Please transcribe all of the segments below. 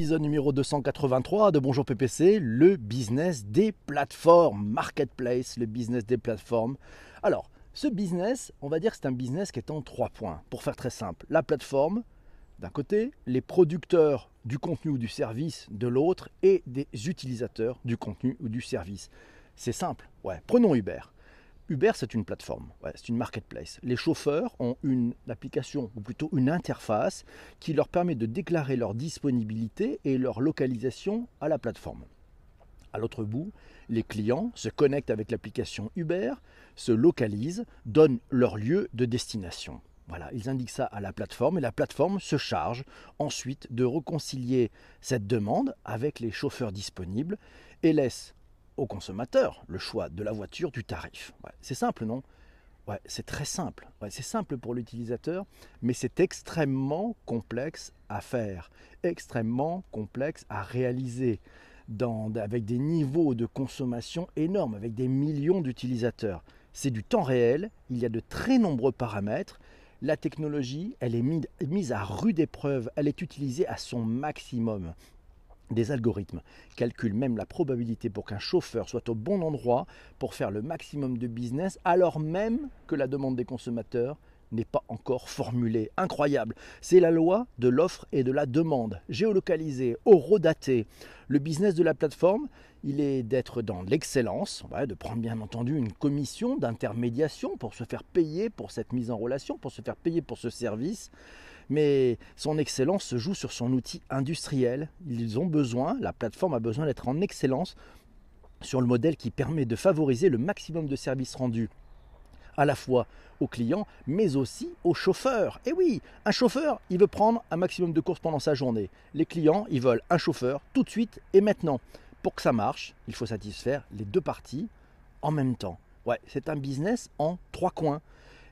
épisode numéro 283 de Bonjour PPC, le business des plateformes, marketplace, le business des plateformes. Alors, ce business, on va dire c'est un business qui est en trois points, pour faire très simple. La plateforme, d'un côté, les producteurs du contenu ou du service de l'autre, et des utilisateurs du contenu ou du service. C'est simple, ouais. Prenons Uber. Uber, c'est une plateforme, c'est une marketplace. Les chauffeurs ont une application, ou plutôt une interface, qui leur permet de déclarer leur disponibilité et leur localisation à la plateforme. À l'autre bout, les clients se connectent avec l'application Uber, se localisent, donnent leur lieu de destination. Voilà, ils indiquent ça à la plateforme et la plateforme se charge ensuite de reconcilier cette demande avec les chauffeurs disponibles et laisse au consommateur le choix de la voiture, du tarif. c'est simple, non ouais, C'est très simple. c'est simple pour l'utilisateur, mais c'est extrêmement complexe à faire, extrêmement complexe à réaliser. Dans, avec des niveaux de consommation énormes, avec des millions d'utilisateurs. C'est du temps réel, il y a de très nombreux paramètres. La technologie, elle est mise à rude épreuve, elle est utilisée à son maximum des algorithmes calculent même la probabilité pour qu'un chauffeur soit au bon endroit pour faire le maximum de business alors même que la demande des consommateurs n'est pas encore formulée. Incroyable. C'est la loi de l'offre et de la demande. géolocalisée, horodatée. Le business de la plateforme, il est d'être dans l'excellence, de prendre bien entendu une commission d'intermédiation pour se faire payer pour cette mise en relation, pour se faire payer pour ce service mais son excellence se joue sur son outil industriel. Ils ont besoin, la plateforme a besoin d'être en excellence sur le modèle qui permet de favoriser le maximum de services rendus à la fois aux clients, mais aussi aux chauffeurs. Et eh oui, un chauffeur, il veut prendre un maximum de courses pendant sa journée. Les clients, ils veulent un chauffeur tout de suite et maintenant. Pour que ça marche, il faut satisfaire les deux parties en même temps. Ouais, c'est un business en trois coins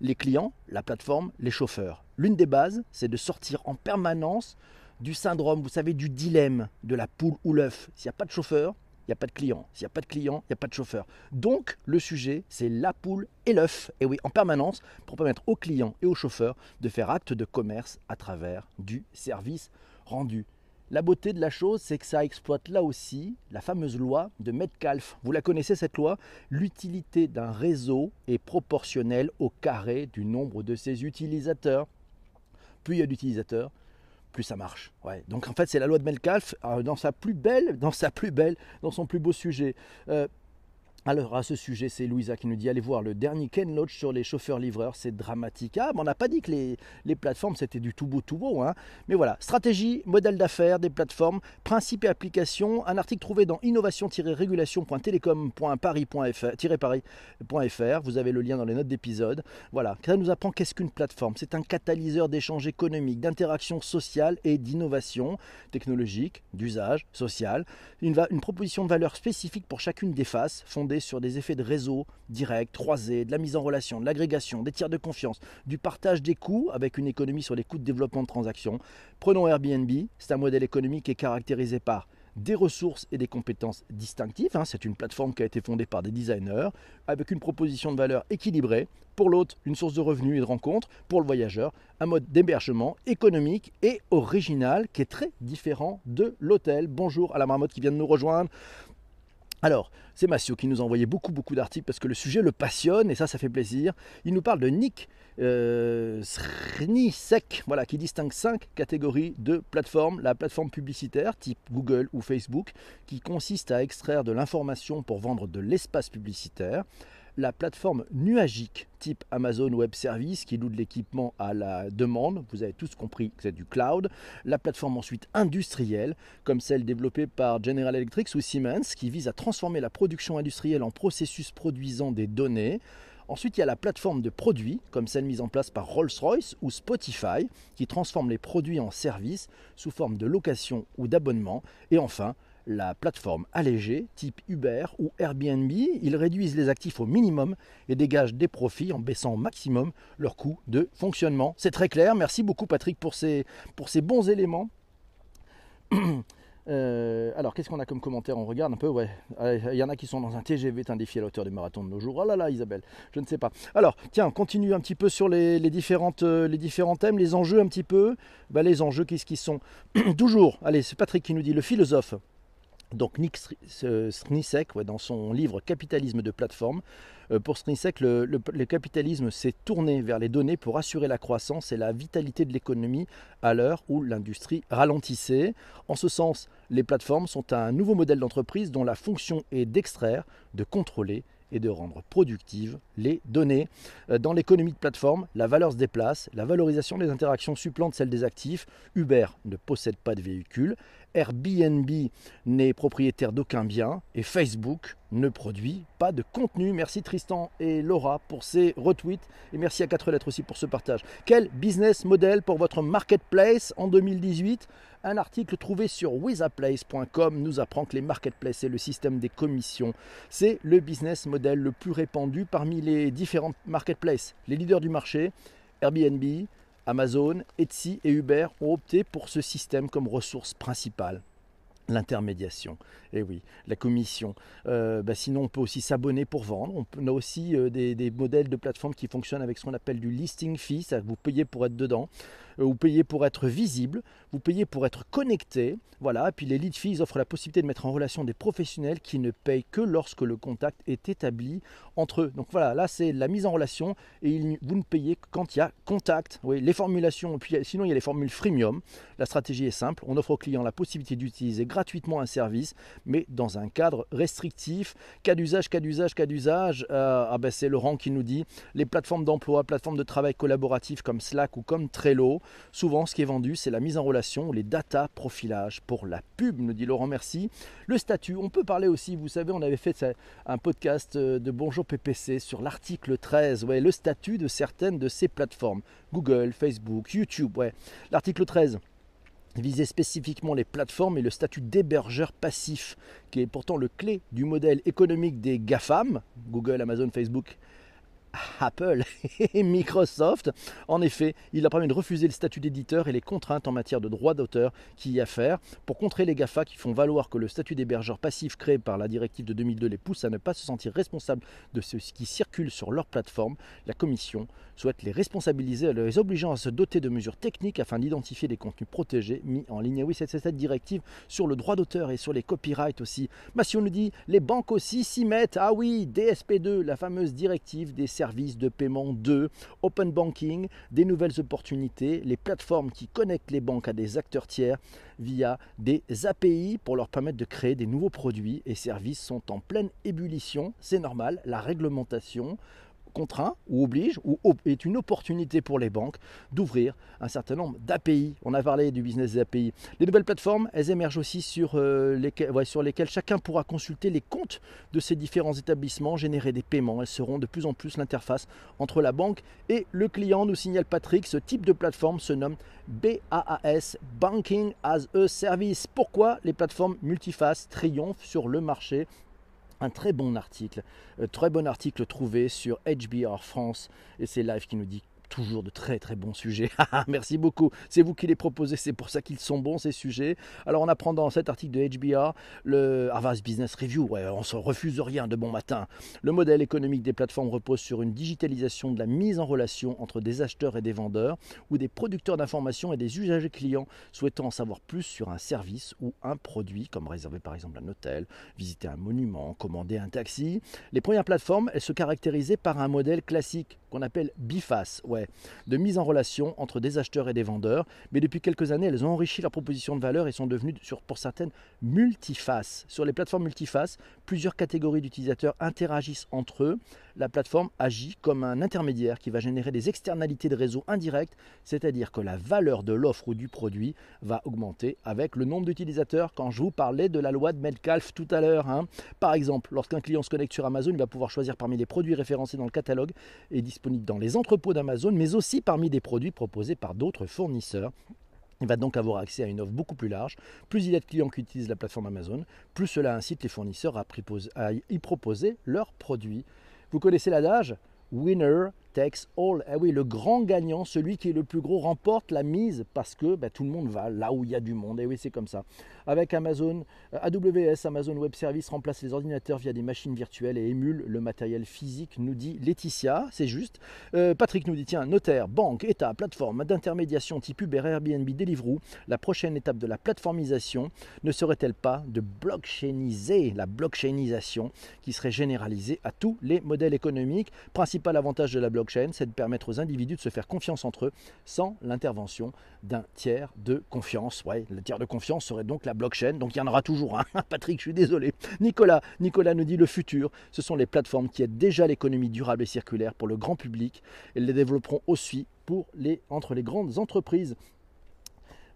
les clients, la plateforme, les chauffeurs. L'une des bases, c'est de sortir en permanence du syndrome, vous savez, du dilemme de la poule ou l'œuf. S'il n'y a pas de chauffeur, il n'y a pas de client. S'il n'y a pas de client, il n'y a pas de chauffeur. Donc, le sujet, c'est la poule et l'œuf. Et oui, en permanence, pour permettre aux clients et aux chauffeurs de faire acte de commerce à travers du service rendu. La beauté de la chose, c'est que ça exploite là aussi la fameuse loi de Metcalfe. Vous la connaissez cette loi L'utilité d'un réseau est proportionnelle au carré du nombre de ses utilisateurs. Plus il y a d'utilisateurs, plus ça marche. Ouais. Donc en fait, c'est la loi de Metcalfe euh, dans sa plus belle, dans sa plus belle, dans son plus beau sujet. Euh, alors à ce sujet, c'est Louisa qui nous dit allez voir le dernier Ken Loach sur les chauffeurs-livreurs, c'est dramatique. Ah, mais on n'a pas dit que les, plateformes c'était du tout beau tout beau, hein. Mais voilà, stratégie, modèle d'affaires des plateformes, principes et applications. Un article trouvé dans innovation-régulation.telecom.paris.fr. Vous avez le lien dans les notes d'épisode. Voilà, ça nous apprend qu'est-ce qu'une plateforme. C'est un catalyseur d'échanges économiques, d'interactions sociales et d'innovation technologique, d'usage social. une proposition de valeur spécifique pour chacune des faces fondée sur des effets de réseau direct, croisé, de la mise en relation, de l'agrégation, des tiers de confiance, du partage des coûts avec une économie sur les coûts de développement de transactions. Prenons Airbnb, c'est un modèle économique qui est caractérisé par des ressources et des compétences distinctives. Hein. C'est une plateforme qui a été fondée par des designers, avec une proposition de valeur équilibrée. Pour l'autre, une source de revenus et de rencontres. Pour le voyageur, un mode d'hébergement économique et original qui est très différent de l'hôtel. Bonjour à la marmotte qui vient de nous rejoindre. Alors, c'est Massio qui nous a envoyé beaucoup, beaucoup d'articles parce que le sujet le passionne et ça, ça fait plaisir. Il nous parle de Nick euh, voilà, qui distingue cinq catégories de plateformes. La plateforme publicitaire, type Google ou Facebook, qui consiste à extraire de l'information pour vendre de l'espace publicitaire la plateforme nuagique type Amazon Web Service qui loue de l'équipement à la demande, vous avez tous compris que c'est du cloud, la plateforme ensuite industrielle comme celle développée par General Electric ou Siemens qui vise à transformer la production industrielle en processus produisant des données. Ensuite, il y a la plateforme de produits, comme celle mise en place par Rolls-Royce ou Spotify, qui transforme les produits en services sous forme de location ou d'abonnement. Et enfin, la plateforme allégée, type Uber ou Airbnb. Ils réduisent les actifs au minimum et dégagent des profits en baissant au maximum leurs coûts de fonctionnement. C'est très clair. Merci beaucoup, Patrick, pour ces, pour ces bons éléments. Euh, alors, qu'est-ce qu'on a comme commentaire On regarde un peu, ouais. Il euh, y en a qui sont dans un TGV, un défi à la hauteur des marathons de nos jours. Oh là là, Isabelle, je ne sais pas. Alors, tiens, continue un petit peu sur les, différentes, euh, les différents thèmes, les enjeux un petit peu. Bah, les enjeux, qu'est-ce qu'ils sont Toujours, allez, c'est Patrick qui nous dit, le philosophe donc Nick Snisek, dans son livre Capitalisme de plateforme, euh, pour Snisek, le, capitalisme s'est tourné vers les données pour assurer la croissance et la vitalité de l'économie à l'heure où l'industrie ralentissait. En ce sens, les plateformes sont un nouveau modèle d'entreprise dont la fonction est d'extraire, de contrôler et de rendre productives les données. Euh, dans l'économie de plateforme, la valeur se déplace, la valorisation des interactions supplante celle des actifs. Uber ne possède pas de véhicules. Airbnb n'est propriétaire d'aucun bien et Facebook ne produit pas de contenu. Merci Tristan et Laura pour ces retweets et merci à 4 lettres aussi pour ce partage. Quel business model pour votre marketplace en 2018 Un article trouvé sur wizaplace.com nous apprend que les marketplaces et le système des commissions, c'est le business model le plus répandu parmi les différentes marketplaces, les leaders du marché, Airbnb, Amazon, Etsy et Uber ont opté pour ce système comme ressource principale. L'intermédiation. Et eh oui, la commission. Euh, bah, sinon, on peut aussi s'abonner pour vendre. On a aussi euh, des, modèles de plateforme qui fonctionnent avec ce qu'on appelle du listing fee, c'est-à-dire que vous payez pour être dedans. Euh, vous payez pour être visible, vous payez pour être connecté. Voilà, et puis les lead fees offrent la possibilité de mettre en relation des professionnels qui ne payent que lorsque le contact est établi entre eux. Donc voilà, là c'est la mise en relation et vous ne payez que quand il y a contact. Oui, les formulations, puis sinon il y a les formules freemium. La stratégie est simple, on offre aux clients la possibilité d'utiliser gratuitement un service, mais dans un cadre restrictif. Cas d'usage, cas d'usage, cas d'usage. Euh, ah ben c'est Laurent qui nous dit les plateformes d'emploi, plateformes de travail collaboratif comme Slack ou comme Trello. Souvent, ce qui est vendu, c'est la mise en relation, les data profilage pour la pub, nous dit Laurent Merci. Le statut, on peut parler aussi, vous savez, on avait fait un podcast euh, de Bonjour PPC sur l'article 13, ouais, le statut de certaines de ces plateformes, Google, Facebook, YouTube, ouais. L'article 13 visait spécifiquement les plateformes et le statut d'hébergeur passif, qui est pourtant le clé du modèle économique des GAFAM, Google, Amazon, Facebook Apple et Microsoft. En effet, il a permis de refuser le statut d'éditeur et les contraintes en matière de droits d'auteur qui y faire. pour contrer les GAFA qui font valoir que le statut d'hébergeur passif créé par la directive de 2002 les pousse à ne pas se sentir responsable de ce qui circule sur leur plateforme. La Commission souhaite les responsabiliser en les obligeant à se doter de mesures techniques afin d'identifier les contenus protégés mis en ligne. Et oui, c'est cette directive sur le droit d'auteur et sur les copyrights aussi. Mais si on nous dit, les banques aussi s'y mettent. Ah oui, DSP2, la fameuse directive des services de paiement 2, open banking, des nouvelles opportunités, les plateformes qui connectent les banques à des acteurs tiers via des API pour leur permettre de créer des nouveaux produits et services sont en pleine ébullition. C'est normal, la réglementation contraint ou oblige ou est une opportunité pour les banques d'ouvrir un certain nombre d'API. On a parlé du business des API. Les nouvelles plateformes, elles émergent aussi sur, euh, sur lesquelles chacun pourra consulter les comptes de ces différents établissements, générer des paiements. Elles seront de plus en plus l'interface entre la banque et le client, nous signale Patrick. Ce type de plateforme se nomme BAAS, Banking as a Service. Pourquoi les plateformes multifaces triomphent sur le marché très bon article, euh, très bon article trouvé sur HBR France et c'est Live qui nous dit toujours de très très bons sujets. Ah, ah, merci beaucoup. C'est vous qui les proposez, c'est pour ça qu'ils sont bons ces sujets. Alors on apprend dans cet article de HBR, le Harvard ah, Business Review, on se refuse rien de bon matin. Le modèle économique des plateformes repose sur une digitalisation de la mise en relation entre des acheteurs et des vendeurs ou des producteurs d'informations et des usagers clients souhaitant en savoir plus sur un service ou un produit comme réserver par exemple un hôtel, visiter un monument, commander un taxi. Les premières plateformes, elles se caractérisaient par un modèle classique qu'on appelle biface, ouais, de mise en relation entre des acheteurs et des vendeurs. Mais depuis quelques années, elles ont enrichi leur proposition de valeur et sont devenues, sur, pour certaines, multifaces. Sur les plateformes multifaces, plusieurs catégories d'utilisateurs interagissent entre eux. La plateforme agit comme un intermédiaire qui va générer des externalités de réseau indirectes, c'est-à-dire que la valeur de l'offre ou du produit va augmenter avec le nombre d'utilisateurs. Quand je vous parlais de la loi de Metcalfe tout à l'heure, hein, par exemple, lorsqu'un client se connecte sur Amazon, il va pouvoir choisir parmi les produits référencés dans le catalogue et disposer dans les entrepôts d'Amazon, mais aussi parmi des produits proposés par d'autres fournisseurs. Il va donc avoir accès à une offre beaucoup plus large. Plus il y a de clients qui utilisent la plateforme Amazon, plus cela incite les fournisseurs à y proposer leurs produits. Vous connaissez l'adage Winner Takes All. Eh oui, le grand gagnant, celui qui est le plus gros, remporte la mise parce que bah, tout le monde va là où il y a du monde. Et eh oui, c'est comme ça. Avec Amazon, euh, AWS, Amazon Web Service remplace les ordinateurs via des machines virtuelles et émule le matériel physique, nous dit Laetitia. C'est juste. Euh, Patrick nous dit tiens, notaire, banque, État, plateforme d'intermédiation type Uber, Airbnb, Deliveroo. La prochaine étape de la plateformisation ne serait-elle pas de blockchainiser la blockchainisation qui serait généralisée à tous les modèles économiques Principal avantage de la blockchain c'est de permettre aux individus de se faire confiance entre eux sans l'intervention d'un tiers de confiance. Ouais, le tiers de confiance serait donc la blockchain, donc il y en aura toujours un. Hein. Patrick, je suis désolé. Nicolas, Nicolas nous dit le futur, ce sont les plateformes qui aident déjà l'économie durable et circulaire pour le grand public. Elles les développeront aussi pour les, entre les grandes entreprises.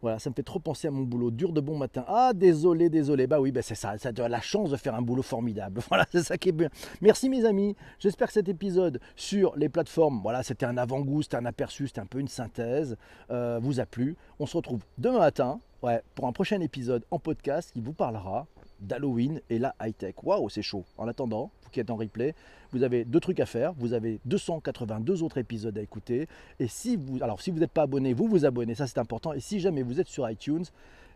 Voilà, ça me fait trop penser à mon boulot. Dur de bon matin. Ah, désolé, désolé. Bah oui, bah c'est ça. Ça la chance de faire un boulot formidable. Voilà, c'est ça qui est bien. Merci, mes amis. J'espère que cet épisode sur les plateformes, voilà, c'était un avant-goût, c'était un aperçu, c'était un peu une synthèse, euh, vous a plu. On se retrouve demain matin ouais, pour un prochain épisode en podcast qui vous parlera d'Halloween et la high-tech. Waouh, c'est chaud. En attendant, vous qui êtes en replay, vous avez deux trucs à faire. Vous avez 282 autres épisodes à écouter. Et si vous, alors si vous n'êtes pas abonné, vous vous abonnez, ça c'est important. Et si jamais vous êtes sur iTunes,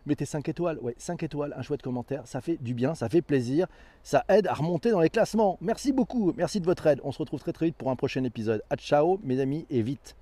mettez 5 étoiles. Ouais, 5 étoiles, un chouette commentaire, ça fait du bien, ça fait plaisir, ça aide à remonter dans les classements. Merci beaucoup, merci de votre aide. On se retrouve très très vite pour un prochain épisode. À ciao mes amis, et vite.